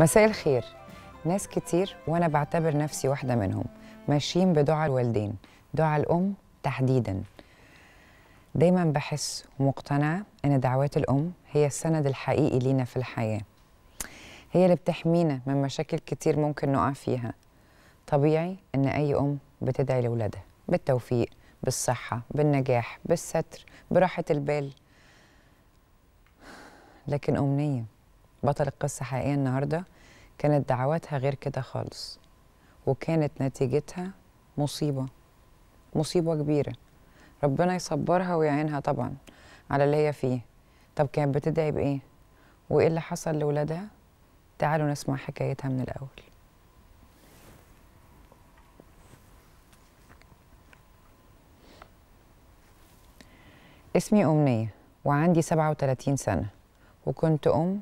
مساء الخير ناس كتير وأنا بعتبر نفسي واحدة منهم ماشيين بدعاء الوالدين دعاء الأم تحديدا دايما بحس ومقتنعة إن دعوات الأم هي السند الحقيقي لينا في الحياة هي اللي بتحمينا من مشاكل كتير ممكن نقع فيها طبيعي إن أي أم بتدعي لاولادها بالتوفيق بالصحة بالنجاح بالستر براحة البال لكن أمنية بطل القصة حقيقية النهاردة كانت دعواتها غير كده خالص وكانت نتيجتها مصيبة مصيبة كبيرة ربنا يصبرها ويعينها طبعا على اللي هي فيه طب كانت بتدعي بإيه؟ وإيه اللي حصل لولادها؟ تعالوا نسمع حكايتها من الأول اسمي أمنية وعندي 37 سنة وكنت أم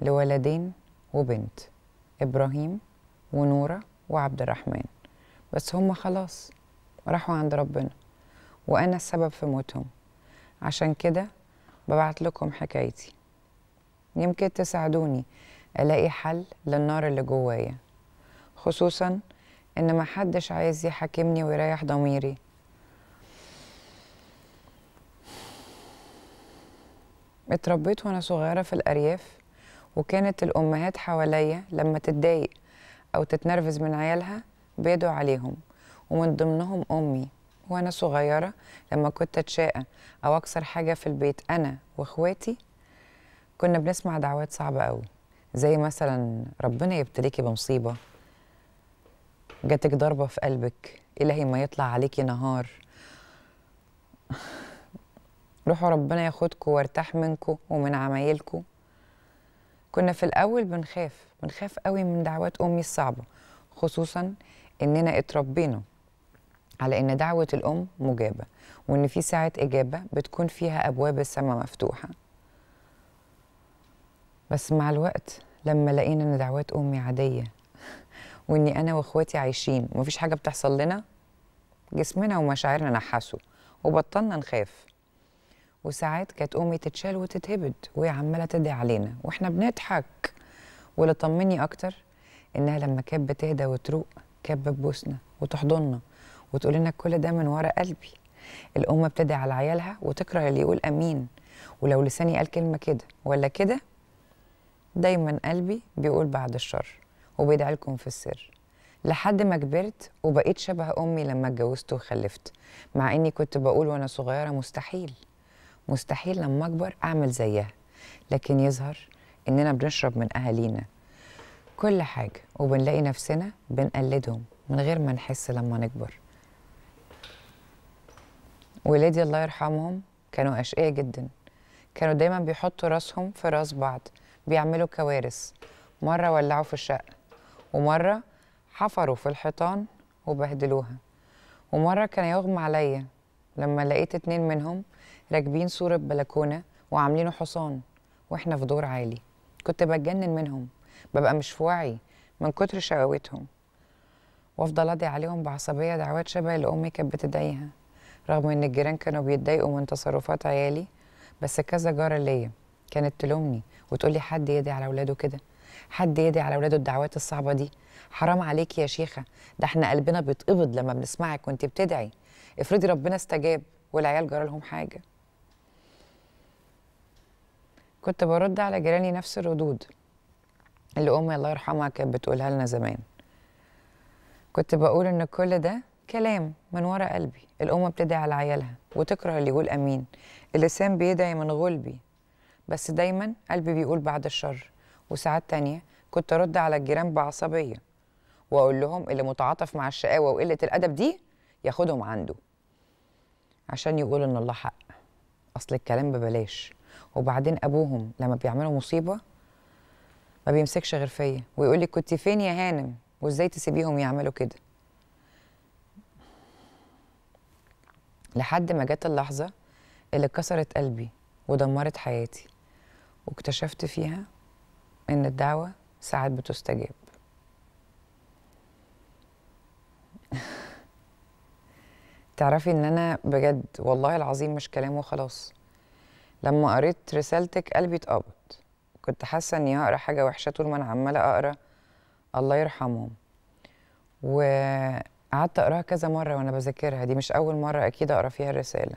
لولدين وبنت إبراهيم ونورة وعبد الرحمن بس هم خلاص راحوا عند ربنا وأنا السبب في موتهم عشان كده ببعت لكم حكايتي يمكن تساعدوني ألاقي حل للنار اللي جوايا خصوصا إن محدش عايز يحاكمني ويريح ضميري اتربيت وأنا صغيرة في الأرياف وكانت الأمهات حواليا لما تتضايق أو تتنرفز من عيالها بيدوا عليهم ومن ضمنهم أمي وأنا صغيرة لما كنت أتشاقى أو أكسر حاجة في البيت أنا وإخواتي كنا بنسمع دعوات صعبة قوي زي مثلا ربنا يبتليكي بمصيبة جاتك ضربة في قلبك إلهي ما يطلع عليكي نهار روحوا ربنا ياخدكوا وارتاح منكوا ومن عمايلكوا كنا في الاول بنخاف بنخاف قوي من دعوات امي الصعبه خصوصا اننا اتربينا على ان دعوه الام مجابه وان في ساعه اجابه بتكون فيها ابواب السماء مفتوحه بس مع الوقت لما لقينا ان دعوات امي عاديه واني انا واخواتي عايشين ومفيش حاجه بتحصل لنا جسمنا ومشاعرنا نحسوا وبطلنا نخاف وساعات كانت امي تتشال وتتهبد وهي عماله تدعي علينا واحنا بنضحك واللي طمني اكتر انها لما كانت بتهدى وتروق كانت بتبوسنا وتحضننا وتقول لنا كل ده من ورا قلبي الام بتدعي على عيالها وتكره اللي يقول امين ولو لساني قال كلمه كده ولا كده دايما قلبي بيقول بعد الشر وبيدعي لكم في السر لحد ما كبرت وبقيت شبه امي لما اتجوزت وخلفت مع اني كنت بقول وانا صغيره مستحيل مستحيل لما اكبر اعمل زيها لكن يظهر اننا بنشرب من اهالينا كل حاجه وبنلاقي نفسنا بنقلدهم من غير ما نحس لما نكبر ولادي الله يرحمهم كانوا اشقياء جدا كانوا دايما بيحطوا راسهم في راس بعض بيعملوا كوارث مره ولعوا في الشقه ومره حفروا في الحيطان وبهدلوها ومره كان يغمى عليا لما لقيت اتنين منهم راكبين صورة بلكونة وعاملينه حصان واحنا في دور عالي كنت بتجنن منهم ببقى مش في وعي من كتر شقاوتهم وافضل اضي عليهم بعصبية دعوات شبه اللي امي كانت بتدعيها رغم ان الجيران كانوا بيتضايقوا من تصرفات عيالي بس كذا جارة ليا كانت تلومني وتقولي حد يدي على ولاده كده حد يدي على ولاده الدعوات الصعبة دي حرام عليك يا شيخة ده احنا قلبنا بيتقبض لما بنسمعك وانت بتدعي افرضي ربنا استجاب والعيال جرى لهم حاجه كنت برد على جيراني نفس الردود اللي امي الله يرحمها كانت بتقولها لنا زمان كنت بقول ان كل ده كلام من ورا قلبي الام بتدعي على عيالها وتكره اللي يقول امين اللسان بيدعي من غلبي بس دايما قلبي بيقول بعد الشر وساعات تانية كنت ارد على الجيران بعصبيه واقول لهم اللي متعاطف مع الشقاوه وقله الادب دي ياخدهم عنده عشان يقول ان الله حق اصل الكلام ببلاش وبعدين ابوهم لما بيعملوا مصيبه ما بيمسكش غير فيا ويقول لي كنت فين يا هانم وازاي تسيبيهم يعملوا كده لحد ما جت اللحظه اللي كسرت قلبي ودمرت حياتي واكتشفت فيها ان الدعوه ساعات بتستجاب تعرفي ان انا بجد والله العظيم مش كلام وخلاص لما قريت رسالتك قلبي اتقبض كنت حاسة إني هقرا حاجة وحشة طول ما أنا عمالة أقرا الله يرحمهم وقعدت أقراها كذا مرة وأنا بذاكرها دي مش أول مرة أكيد أقرا فيها الرسالة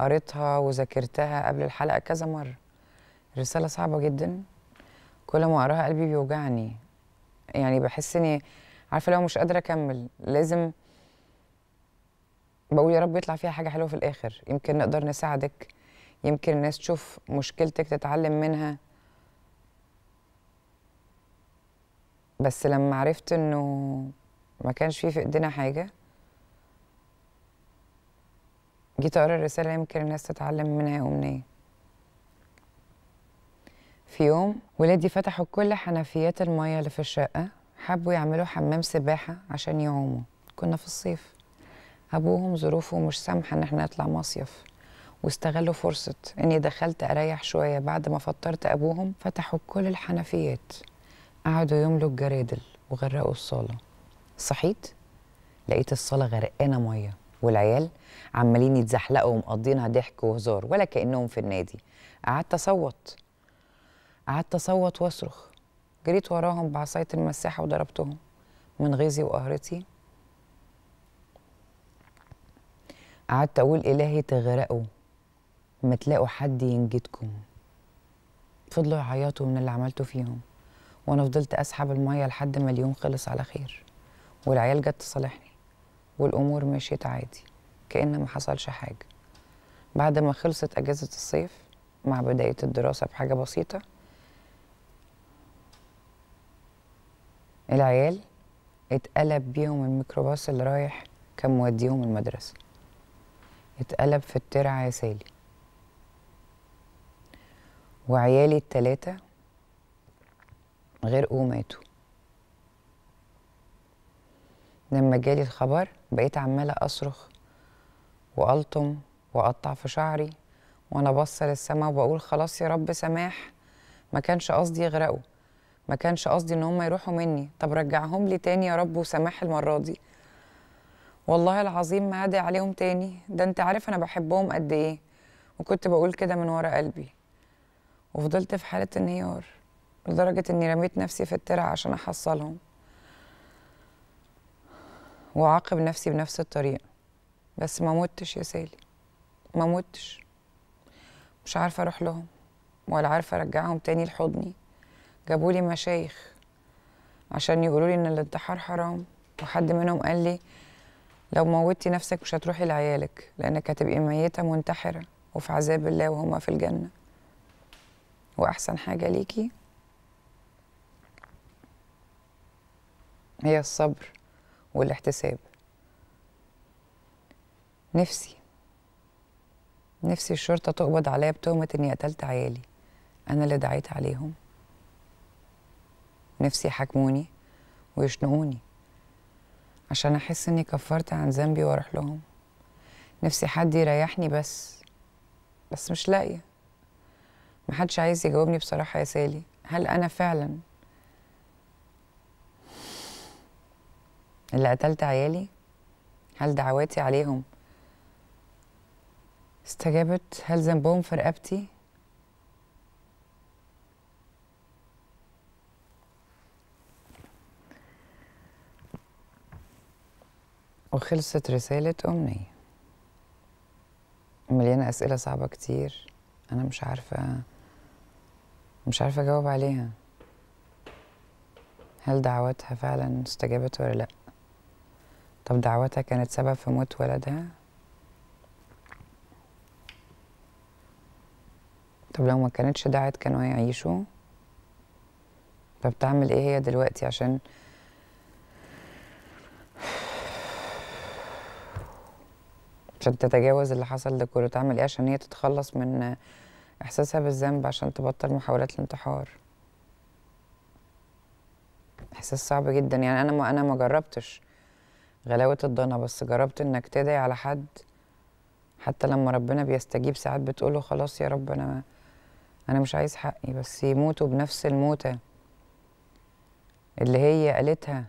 قريتها وذاكرتها قبل الحلقة كذا مرة رسالة صعبة جدا كل ما أقراها قلبي بيوجعني يعني بحس إني عارفة لو مش قادرة أكمل لازم بقول يا رب يطلع فيها حاجة حلوة في الآخر يمكن نقدر نساعدك يمكن الناس تشوف مشكلتك تتعلم منها بس لما عرفت انه ما كانش في في ايدينا حاجه جيت اقرا الرساله يمكن الناس تتعلم منها امنيه في يوم ولادي فتحوا كل حنفيات الميه اللي في الشقه حبوا يعملوا حمام سباحه عشان يعوموا كنا في الصيف ابوهم ظروفه مش سامحه ان احنا نطلع مصيف واستغلوا فرصة إني دخلت أريح شوية بعد ما فطرت أبوهم فتحوا كل الحنفيات قعدوا يملوا الجرادل وغرقوا الصالة صحيت لقيت الصالة غرقانة مية والعيال عمالين يتزحلقوا ومقضينها ضحك وهزار ولا كأنهم في النادي قعدت أصوت قعدت أصوت وأصرخ جريت وراهم بعصاية المساحة وضربتهم من غيظي وقهرتي قعدت أقول إلهي تغرقوا لما تلاقوا حد ينجدكم فضلوا يعيطوا من اللي عملته فيهم وانا فضلت اسحب الميه لحد ما اليوم خلص على خير والعيال جت تصالحني والامور مشيت عادي كأن ما حصلش حاجه بعد ما خلصت اجازه الصيف مع بدايه الدراسه بحاجه بسيطه العيال اتقلب بيهم الميكروباص اللي رايح كان موديهم المدرسه اتقلب في الترعه يا سالي وعيالي التلاتة غرقوا وماتوا لما جالي الخبر بقيت عمالة أصرخ وألطم وأقطع في شعري وأنا باصة للسما وبقول خلاص يا رب سماح ما كانش قصدي يغرقوا ما كانش قصدي إن هم يروحوا مني طب رجعهم لي تاني يا رب وسماح المرة دي والله العظيم ما هدي عليهم تاني ده انت عارف أنا بحبهم قد إيه وكنت بقول كده من ورا قلبي وفضلت في حالة انهيار لدرجة اني رميت نفسي في الترع عشان احصلهم واعاقب نفسي بنفس الطريقة بس ما متش يا سالي ما متش مش عارفة اروح لهم ولا عارفة ارجعهم تاني لحضني جابولي مشايخ عشان يقولولي ان الانتحار حرام وحد منهم قال لي لو موتي نفسك مش هتروحي لعيالك لانك هتبقي ميتة منتحرة وفي عذاب الله وهما في الجنة واحسن حاجه ليكي هي الصبر والاحتساب نفسي نفسي الشرطة تقبض عليا بتهمة إني قتلت عيالي أنا اللي دعيت عليهم نفسي يحاكموني ويشنقوني عشان أحس إني كفرت عن ذنبي وأروح لهم نفسي حد يريحني بس بس مش لاقيه محدش عايز يجاوبني بصراحة يا سالي هل أنا فعلا اللي قتلت عيالي هل دعواتي عليهم استجابت هل ذنبهم في رقبتي وخلصت رسالة أمنية مليانة أسئلة صعبة كتير أنا مش عارفة مش عارفة أجاوب عليها هل دعوتها فعلا استجابت ولا لأ طب دعوتها كانت سبب في موت ولدها طب لو ما كانتش دعت كانوا هيعيشوا طب تعمل ايه هي دلوقتي عشان عشان تتجاوز اللي حصل ده كله تعمل ايه عشان هي تتخلص من إحساسها بالذنب عشان تبطل محاولات الانتحار إحساس صعب جدا يعني أنا ما أنا ما جربتش غلاوة الضنا بس جربت إنك تدعي على حد حتى لما ربنا بيستجيب ساعات بتقوله خلاص يا رب أنا أنا مش عايز حقي بس يموتوا بنفس الموتة اللي هي قالتها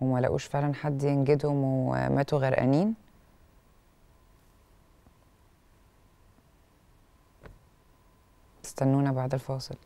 وما لقوش فعلا حد ينجدهم وماتوا غرقانين استنونا بعد الفاصل